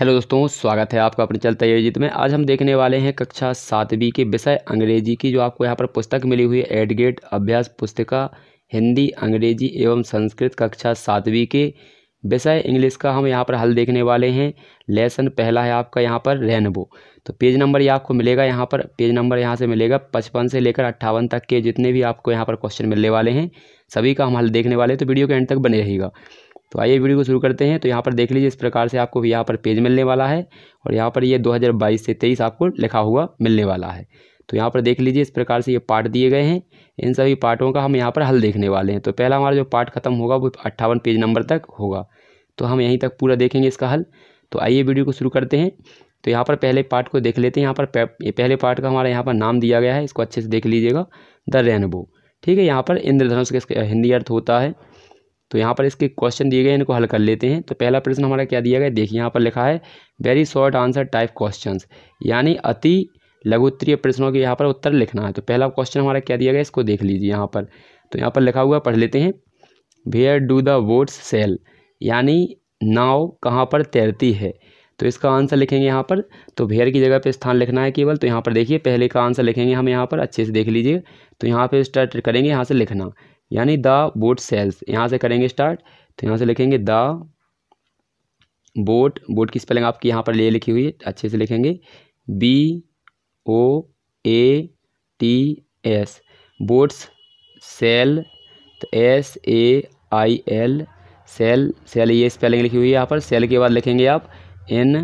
hello दोस्तों स्वागत है आपका अपने चलते आयोजित में आज हम देखने वाले हैं कक्षा सातवीं के विषय अंग्रेजी की जो आपको यहाँ पर पुस्तक मिली हुई है एडगेट अभ्यास पुस्तिका हिंदी अंग्रेजी एवं संस्कृत कक्षा सातवीं के विषय इंग्लिश का हम यहाँ पर हल देखने वाले हैं लेसन पहला है आपका यहाँ पर रेनबो तो पेज नंबर ये आपको मिलेगा यहाँ पर पेज नंबर यहाँ से मिलेगा पचपन से लेकर अट्ठावन तक के जितने भी आपको यहाँ पर क्वेश्चन मिलने वाले हैं सभी का हम हल देखने वाले हैं तो वीडियो के एंड तक बने रहेगा तो आइए वीडियो को शुरू करते हैं तो यहाँ पर देख लीजिए इस प्रकार से आपको यहाँ पर पेज मिलने वाला है और यहाँ पर ये 2022 से 23 आपको लिखा हुआ मिलने वाला है तो यहाँ पर देख लीजिए इस प्रकार से ये पार्ट दिए गए हैं इन सभी पार्टों का हम यहाँ पर हल देखने वाले हैं तो पहला हमारा जो पार्ट खत्म होगा वो अट्ठावन पेज नंबर तक होगा तो हम यहीं तक पूरा देखेंगे इसका हल तो आइए वीडियो को शुरू करते हैं तो यहाँ पर पहले पार्ट को देख लेते हैं यहाँ पर पहले पार्ट का हमारा यहाँ पर नाम दिया गया है इसको अच्छे से देख लीजिएगा द रेनबो ठीक है यहाँ पर इंद्रधनुष का हिंदी अर्थ होता है तो यहाँ पर इसके क्वेश्चन दिए गए इनको हल कर लेते हैं तो पहला प्रश्न हमारा क्या दिया गया देखिए यहाँ पर लिखा है very short answer type question यानी अति लघुत्तरीय प्रश्नों के यहाँ पर उत्तर लिखना है तो पहला क्वेश्चन हमारा क्या दिया गया इसको देख लीजिए यहाँ पर तो यहाँ पर लिखा हुआ पढ़ लेते हैं where do the boats sail यानी नाव कहाँ पर तैरती है तो इसका आंसर लिखेंगे यहाँ पर तो भेयर की जगह पे स्थान लिखना है केवल तो यहाँ पर देखिए पहले का आंसर लिखेंगे हम यहाँ पर अच्छे से देख लीजिए तो यहाँ पे स्टार्ट करेंगे यहाँ से लिखना यानी द बोट सेल्स यहाँ से करेंगे स्टार्ट तो यहाँ से लिखेंगे द बोट बोट की स्पेलिंग आपकी यहाँ पर ले लिखी हुई है अच्छे से लिखेंगे B O A T S boats sail तो S A I L sail sail ये स्पेलिंग लिखी हुई है यहाँ पर सेल के बाद लिखेंगे आप in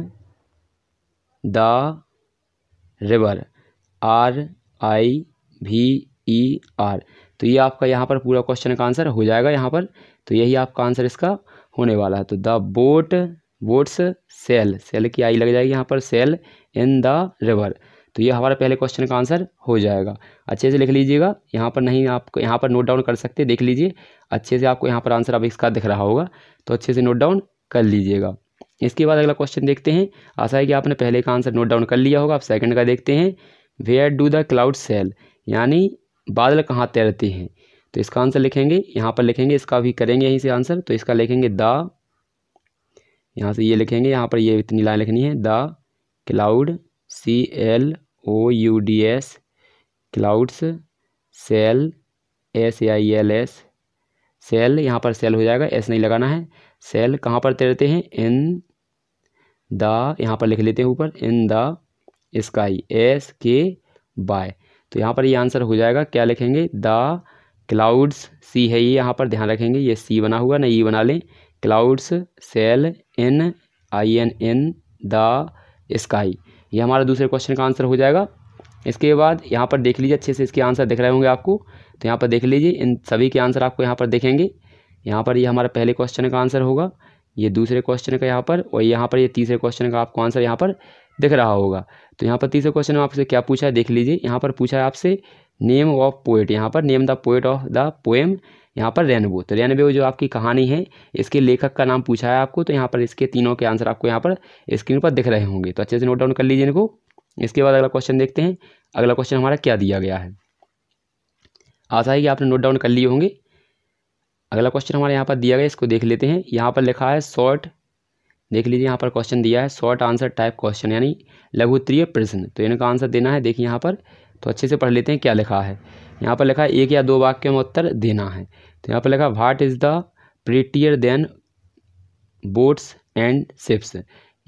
the river R I V E are तो ये आपका यहाँ पर पूरा क्वेश्चन का आंसर हो जाएगा यहाँ पर तो यही आपका आंसर इसका होने वाला है तो the boat boats sail sail की आई लग जाएगी यहाँ पर सेल इन द रिवर तो ये हमारा पहले क्वेश्चन का आंसर हो जाएगा अच्छे से लिख लीजिएगा यहाँ पर नहीं आपको यहाँ पर नोट डाउन कर सकते देख लीजिए अच्छे से आपको यहाँ पर आंसर अब इसका दिख रहा होगा तो अच्छे से नोट डाउन कर लीजिएगा इसके बाद अगला क्वेश्चन देखते हैं आशा है कि आपने पहले का आंसर नोट डाउन कर लिया होगा आप सेकंड का देखते हैं where do the cloud sail यानी बादल कहाँ तैरती हैं तो इसका आंसर लिखेंगे यहाँ पर लिखेंगे इसका भी करेंगे यहीं से आंसर तो इसका लिखेंगे द यहाँ से ये लिखेंगे यहाँ पर ये इतनी लाइन लिखनी है the cloud C L O U D S clouds sail S A I L S sail यहाँ पर सेल हो जाएगा एस नहीं लगाना है सेल कहाँ पर तैरते हैं इन द यहाँ पर लिख लेते हैं ऊपर in the sky S K Y तो यहाँ पर ये आंसर हो जाएगा क्या लिखेंगे द क्लाउड्स सी है ये यहाँ पर ध्यान रखेंगे ये सी बना हुआ ना ई बना लें clouds sail in I N in the sky ये हमारा दूसरे क्वेश्चन का आंसर हो जाएगा इसके बाद यहाँ पर देख लीजिए अच्छे से इसके आंसर दिख रहे होंगे आपको तो यहाँ पर देख लीजिए इन सभी के आंसर आपको यहाँ पर देखेंगे यहाँ पर ये यह हमारा पहले क्वेश्चन का आंसर होगा ये दूसरे क्वेश्चन का यहाँ पर और यहाँ पर ये तीसरे क्वेश्चन का आपको आंसर यहाँ पर दिख रहा होगा तो यहाँ पर तीसरे क्वेश्चन में आपसे क्या पूछा है देख लीजिए यहाँ पर पूछा है आपसे नेम ऑफ पोएट यहाँ पर name the poet of the poem यहाँ पर रेनबो तो रेनबो जो आपकी कहानी है इसके लेखक का नाम पूछा है आपको तो यहाँ पर इसके तीनों के आंसर आपको यहाँ पर स्क्रीन पर दिख रहे होंगे तो अच्छे से नोट डाउन कर लीजिए इनको इसके बाद अगला क्वेश्चन देखते हैं अगला क्वेश्चन हमारा क्या दिया गया है आशा है कि आपने नोट डाउन कर लिए होंगे अगला क्वेश्चन हमारे यहाँ पर दिया गया इसको देख लेते हैं यहाँ पर लिखा है शॉर्ट देख लीजिए यहाँ पर क्वेश्चन दिया है शॉर्ट आंसर टाइप क्वेश्चन यानी लघु उत्तरीय प्रश्न तो इनका आंसर देना है देखिए यहाँ पर तो अच्छे से पढ़ लेते हैं क्या लिखा है यहाँ पर लिखा है एक या दो वाक्य में उत्तर देना है तो यहाँ पर लिखा what is the prettier than boats and ships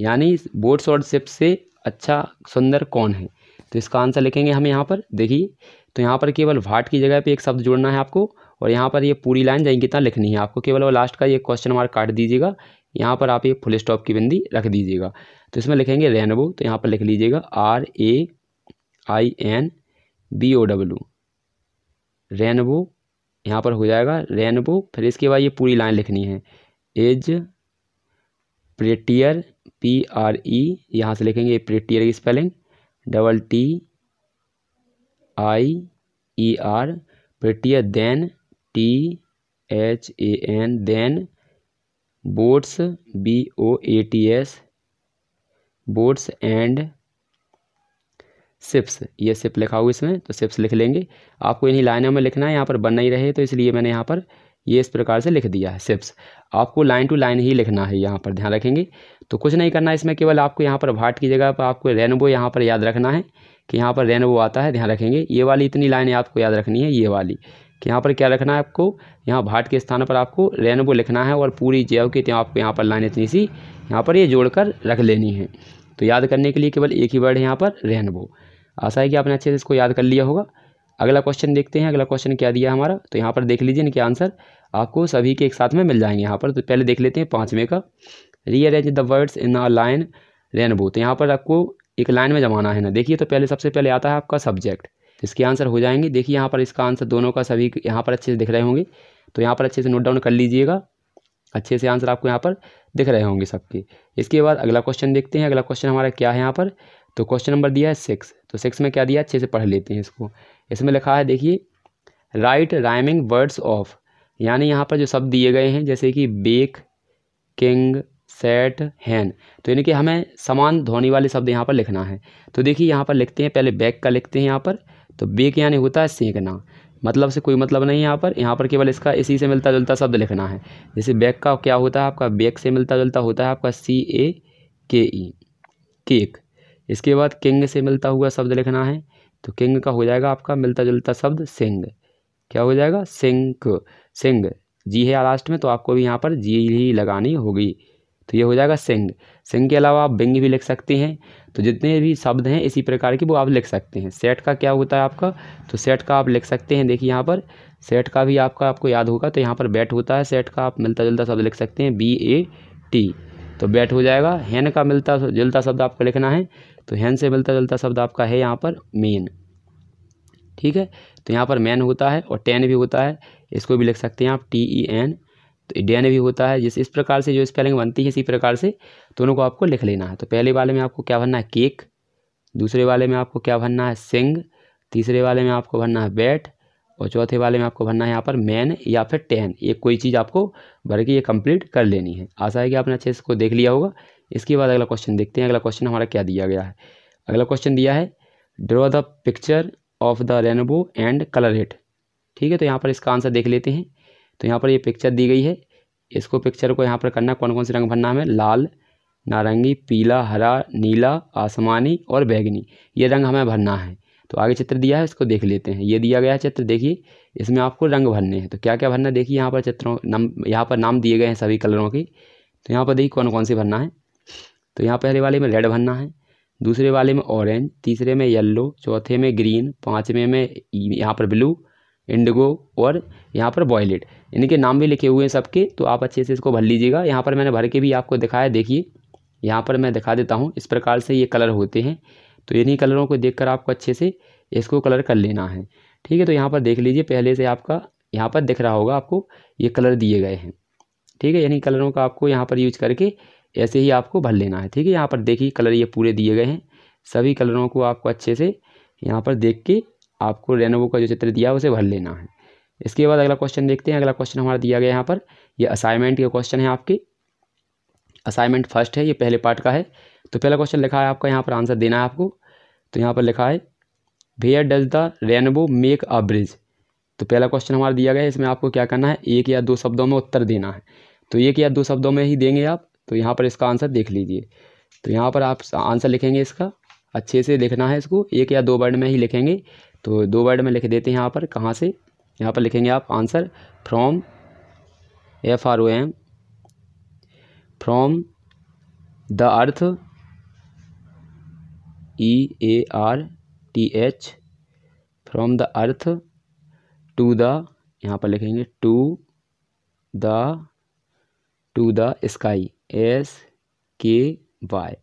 यानी बोट्स और शिप्स से अच्छा सुंदर कौन है तो इसका आंसर लिखेंगे हम यहाँ पर देखिए तो यहाँ पर केवल वाट की जगह पे एक शब्द जोड़ना है आपको और यहाँ पर ये पूरी लाइन जाएंगी कितना लिखनी है आपको केवल वो लास्ट का ये क्वेश्चन मार्क काट दीजिएगा यहाँ पर आप ये फुल स्टॉप की बिंदी रख दीजिएगा तो इसमें लिखेंगे रेनबो तो यहाँ पर लिख लीजिएगा R A I N B O W rainbow यहाँ पर हो जाएगा रेनबो फिर इसके बाद ये पूरी लाइन लिखनी है as prettier P R E यहाँ से लिखेंगे प्रेटियर की spelling double T I E R prettier than T H A N than boats B O A T S boats and ships ये सिप लिखा हुआ इसमें तो सिप्स लिख लेंगे आपको इन्हीं लाइनों में लिखना है यहाँ पर बन नहीं रहे तो इसलिए मैंने यहाँ पर ये इस प्रकार से लिख दिया है सिप्स आपको लाइन टू लाइन ही लिखना है यहाँ पर ध्यान रखेंगे तो कुछ नहीं करना इसमें केवल आपको यहाँ पर भाट की जगह पर आपको रेनबो यहाँ पर याद रखना है कि यहाँ पर रेनबो आता है ध्यान रखेंगे ये वाली इतनी लाइनें आपको याद रखनी है ये वाली कि यहाँ पर क्या रखना है आपको यहाँ भाट के स्थान पर आपको रेनबो लिखना है और पूरी जैव की त्यों आपको यहाँ पर लाइन इतनी सी यहाँ पर ये यह जोड़कर रख लेनी है तो याद करने के लिए केवल एक ही वर्ड है यहाँ पर रेनबो आशा है कि आपने अच्छे से इसको याद कर लिया होगा अगला क्वेश्चन देखते हैं अगला क्वेश्चन क्या दिया हमारा तो यहाँ पर देख लीजिए इनके आंसर आपको सभी के एक साथ में मिल जाएंगे यहाँ पर तो पहले देख लेते हैं पाँचवें का rearrange the words in a line rainbow तो यहाँ पर आपको एक लाइन में जमाना है ना देखिए तो पहले सबसे पहले आता है आपका सब्जेक्ट तो इसके आंसर हो जाएंगे देखिए यहाँ पर इसका आंसर दोनों का सभी यहाँ पर अच्छे से दिख रहे होंगे तो यहाँ पर अच्छे से नोट डाउन कर लीजिएगा अच्छे से आंसर आपको यहाँ पर दिख रहे होंगे सबके इसके बाद अगला क्वेश्चन देखते हैं अगला क्वेश्चन हमारा क्या है यहाँ पर तो क्वेश्चन नंबर दिया है सिक्स तो सिक्स में क्या दिया अच्छे से पढ़ लेते हैं इसको इसमें लिखा है देखिए राइट राइमिंग वर्ड्स ऑफ यानी यहाँ पर जो शब्द दिए गए हैं जैसे कि बेक किंग सेट हैन तो यानी कि हमें समान ध्वनि वाले शब्द यहाँ पर लिखना है तो देखिए यहाँ पर लिखते हैं पहले बैक का लिखते हैं यहाँ पर तो बेक यानी होता है सेंकना मतलब से कोई मतलब नहीं यहाँ पर यहाँ पर केवल इसका इसी से मिलता जुलता शब्द लिखना है जैसे बेक का क्या होता है आपका बेक से मिलता जुलता होता है आपका सी ए के ई केक इसके बाद किंग से मिलता हुआ शब्द लिखना है तो किंग का हो जाएगा आपका मिलता जुलता शब्द सिंग क्या हो जाएगा सिंक सिंग जी है लास्ट में तो आपको भी यहाँ पर जी ही लगानी होगी तो ये हो जाएगा सिंह सिंह के अलावा आप बिंग भी लिख सकते हैं तो जितने भी शब्द हैं इसी प्रकार के वो आप लिख सकते हैं सेट का क्या होता है आपका तो सेट का आप लिख सकते हैं देखिए यहाँ पर सेट का भी आपका आपको याद होगा तो यहाँ पर बैट होता है सेट का आप मिलता जुलता शब्द लिख सकते हैं बी ए टी तो बैट हो जाएगा हैन का मिलता जुलता शब्द आपको लिखना है तो हैन से मिलता जुलता शब्द आपका है यहाँ पर मेन ठीक है तो यहाँ पर मैन होता है और टेन भी होता है इसको भी लिख सकते हैं आप टी ई एन तो ने भी होता है जिस इस प्रकार से जो स्पेलिंग बनती है इसी प्रकार से दोनों को आपको लिख लेना है तो पहले वाले में आपको क्या भरना है केक दूसरे वाले में आपको क्या भरना है सिंग तीसरे वाले में आपको भरना है बैट और चौथे वाले में आपको भरना है यहाँ पर मैन या फिर टेन ये कोई चीज़ आपको भर के ये कंप्लीट कर लेनी है आशा है कि आपने अच्छे से इसको देख लिया होगा इसके बाद अगला क्वेश्चन देखते हैं अगला क्वेश्चन हमारा क्या दिया गया है अगला क्वेश्चन दिया है draw the picture of the rainbow and colour it ठीक है तो यहाँ पर इसका आंसर देख लेते हैं तो यहाँ पर ये पिक्चर दी गई है इसको पिक्चर को यहाँ पर करना कौन कौन से रंग भरना हमें लाल नारंगी पीला हरा नीला आसमानी और बैगनी ये रंग हमें भरना है तो आगे चित्र दिया है इसको देख लेते हैं ये दिया गया है चित्र देखिए इसमें आपको रंग भरने हैं तो क्या क्या भरना देखिए यहाँ पर चित्रों नम यहाँ पर नाम दिए गए हैं सभी कलरों के तो यहाँ पर देखिए कौन कौन से भरना है तो यहाँ पहले वाले में रेड भरना है दूसरे वाले में ऑरेंज तीसरे में येल्लो चौथे में ग्रीन पाँचवें में यहाँ पर ब्लू इंडिगो और यहाँ पर वॉयलेट इनके नाम भी लिखे हुए हैं सबके तो आप अच्छे से इसको भर लीजिएगा यहाँ पर मैंने भर के भी आपको दिखाया देखिए यहाँ पर मैं दिखा देता हूँ इस प्रकार से ये कलर होते हैं तो इन्हीं कलरों को देख आपको अच्छे से इसको कलर कर लेना है ठीक है तो यहाँ पर देख लीजिए पहले से आपका यहाँ पर दिख रहा होगा आपको ये कलर दिए गए हैं ठीक है यानी कलरों का आपको यहाँ पर यूज करके ऐसे ही आपको भर लेना है ठीक है यहाँ पर देखिए कलर ये पूरे दिए गए हैं सभी कलरों को आपको अच्छे से यहाँ पर देख के आपको रेनोवो का जो चित्र दिया है उसे भर लेना है इसके बाद अगला क्वेश्चन देखते हैं अगला क्वेश्चन हमारा दिया गया यहाँ पर ये असाइनमेंट के क्वेश्चन है आपके असाइनमेंट फर्स्ट है ये पहले पार्ट का है तो पहला क्वेश्चन लिखा है आपका यहाँ पर आंसर देना है आपको तो यहाँ पर लिखा है where does the rainbow make a bridge तो पहला क्वेश्चन हमारा दिया गया है इसमें आपको क्या करना है एक या दो शब्दों में उत्तर देना है तो एक या दो शब्दों में ही देंगे आप तो यहाँ पर इसका आंसर देख लीजिए तो यहाँ पर आप आंसर लिखेंगे इसका अच्छे से लिखना है इसको एक या दो वर्ड में ही लिखेंगे तो दो वर्ड में लिख देते हैं यहाँ पर कहाँ से यहाँ पर लिखेंगे आप answer from F R O M from the earth E A R T H from the earth to the यहाँ पर लिखेंगे to the to the sky S K Y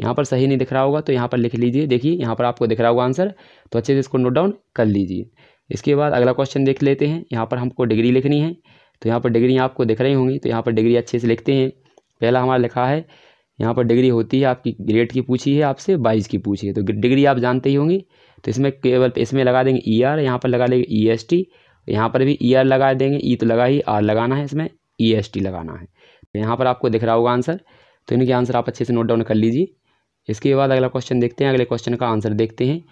यहाँ पर सही नहीं दिख रहा होगा तो यहाँ पर लिख लीजिए देखिए यहाँ पर आपको दिख रहा होगा आंसर तो अच्छे से इसको नोट डाउन कर लीजिए इसके बाद अगला क्वेश्चन देख लेते हैं यहाँ पर हमको डिग्री लिखनी है तो यहाँ पर डिग्री आपको दिख रही होंगी तो यहाँ पर डिग्री अच्छे से लिखते हैं पहला हमारा लिखा है यहाँ पर डिग्री होती है आपकी ग्रेड की पूछी है आपसे बाईस की पूछी है तो डिग्री आप जानते ही होंगी तो इसमें केवल इसमें लगा देंगे ई e आर यहाँ पर लगा देंगे ई e एस टी यहाँ पर भी ई e आर लगा देंगे ई तो लगा ही आर लगाना है इसमें ई एस टी लगाना है तो यहाँ पर आपको दिख रहा होगा आंसर तो इनके आंसर आप अच्छे से नोट डाउन कर लीजिए इसके बाद अगला क्वेश्चन देखते हैं अगले क्वेश्चन का आंसर देखते हैं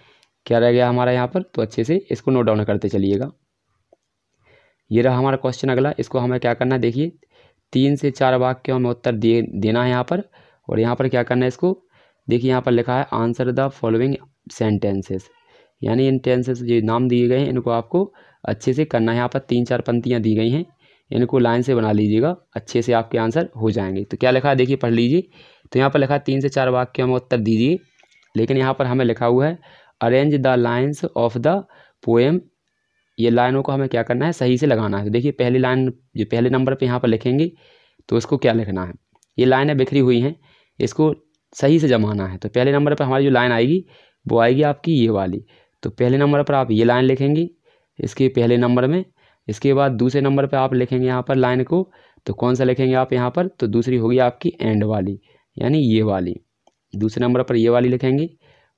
क्या रह गया हमारा यहाँ पर तो अच्छे से इसको नोट डाउन करते चलिएगा ये रहा हमारा क्वेश्चन अगला इसको हमें क्या करना है देखिए तीन से चार वाक्य हमें उत्तर दे देना है यहाँ पर और यहाँ पर क्या करना है इसको देखिए यहाँ पर लिखा है आंसर द फॉलोइंग सेंटेंसेस यानी इन टेंसेस जो नाम दिए गए हैं इनको आपको अच्छे से करना है यहाँ पर तीन चार पंक्तियाँ दी गई हैं इनको लाइन से बना लीजिएगा अच्छे से आपके आंसर हो जाएंगे तो क्या लिखा है देखिए पढ़ लीजिए तो यहाँ पर लिखा है तीन से चार वाक्य हमें उत्तर दीजिए लेकिन यहाँ पर हमें लिखा हुआ है arrange the lines of the poem ये लाइनों को हमें क्या करना है सही से लगाना है देखिए पहली लाइन जो पहले नंबर पे यहाँ पर लिखेंगे तो उसको क्या लिखना है ये लाइनें बिखरी हुई हैं इसको सही से जमाना है तो पहले नंबर पर हमारी जो लाइन आएगी वो आएगी आपकी ये वाली तो पहले नंबर पर आप ये लाइन लिखेंगे इसके पहले नंबर में इसके बाद दूसरे नंबर पर आप लिखेंगे यहाँ पर लाइन को तो कौन सा लिखेंगे आप यहाँ पर तो दूसरी होगी आपकी एंड वाली यानी ये वाली दूसरे नंबर पर ये वाली लिखेंगे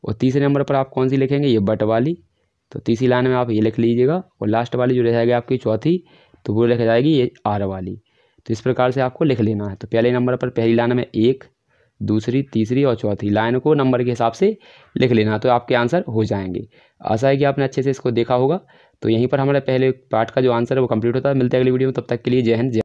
और तीसरे नंबर पर आप कौन सी लिखेंगे ये बट वाली तो तीसरी लाइन में आप ये लिख लीजिएगा और लास्ट वाली जो रह जाएगी आपकी चौथी तो वो लिखा जाएगी ये आर वाली तो इस प्रकार से आपको लिख लेना है तो पहले नंबर पर पहली लाइन में एक दूसरी तीसरी और चौथी लाइन को नंबर के हिसाब से लिख लेना तो आपके आंसर हो जाएंगे आशा है कि आपने अच्छे से इसको देखा होगा तो यहीं पर हमारे पहले पार्ट का जो आंसर है वो कंप्लीट होता है मिलते हैं अगली वीडियो में तब तक के लिए जय हिंद जय